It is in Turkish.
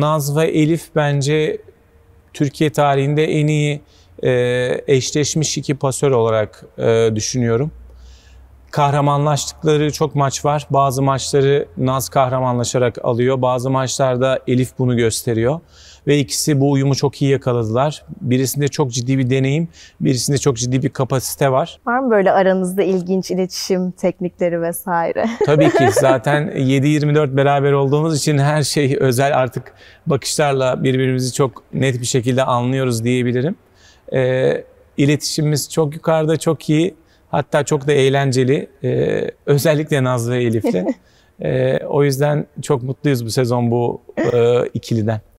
Naz ve Elif bence Türkiye tarihinde en iyi e, eşleşmiş iki pasör olarak e, düşünüyorum kahramanlaştıkları çok maç var. Bazı maçları Naz kahramanlaşarak alıyor. Bazı maçlarda Elif bunu gösteriyor. Ve ikisi bu uyumu çok iyi yakaladılar. Birisinde çok ciddi bir deneyim, birisinde çok ciddi bir kapasite var. Var mı böyle aranızda ilginç iletişim teknikleri vesaire? Tabii ki. Zaten 7-24 beraber olduğumuz için her şey özel artık bakışlarla birbirimizi çok net bir şekilde anlıyoruz diyebilirim. Ee, iletişimimiz çok yukarıda, çok iyi Hatta çok da eğlenceli. Ee, özellikle Nazlı ve Elif'le. Ee, o yüzden çok mutluyuz bu sezon bu e, ikiliden.